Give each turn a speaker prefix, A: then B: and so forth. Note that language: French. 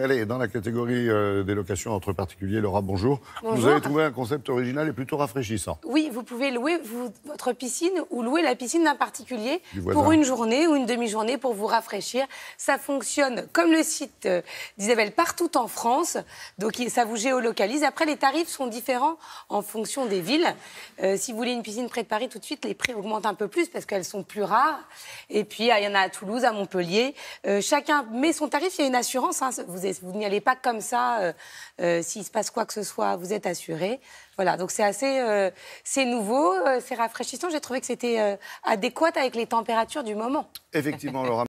A: Allez, dans la catégorie euh, des locations entre particuliers, Laura, bonjour. Vous avez trouvé un concept original et
B: plutôt rafraîchissant.
C: Oui, vous pouvez louer votre piscine ou louer la piscine d'un particulier pour une journée ou une demi-journée pour vous rafraîchir. Ça fonctionne comme le site euh, d'Isabelle partout en France, donc ça vous géolocalise. Après, les tarifs sont différents en fonction des villes. Euh, si vous voulez une piscine près de Paris, tout de suite, les prix augmentent un peu plus parce qu'elles sont plus rares. Et puis, ah, il y en a à Toulouse, à Montpellier. chacun met son tarif, il y a une assurance. Hein vous, n'y allez pas comme ça euh, euh, s'il se passe quoi que ce soit, vous êtes assuré. Voilà, donc c'est assez euh, c'est nouveau, c'est rafraîchissant. J'ai trouvé que c'était adéquat avec les températures
D: du moment.
E: Effectivement, Laura.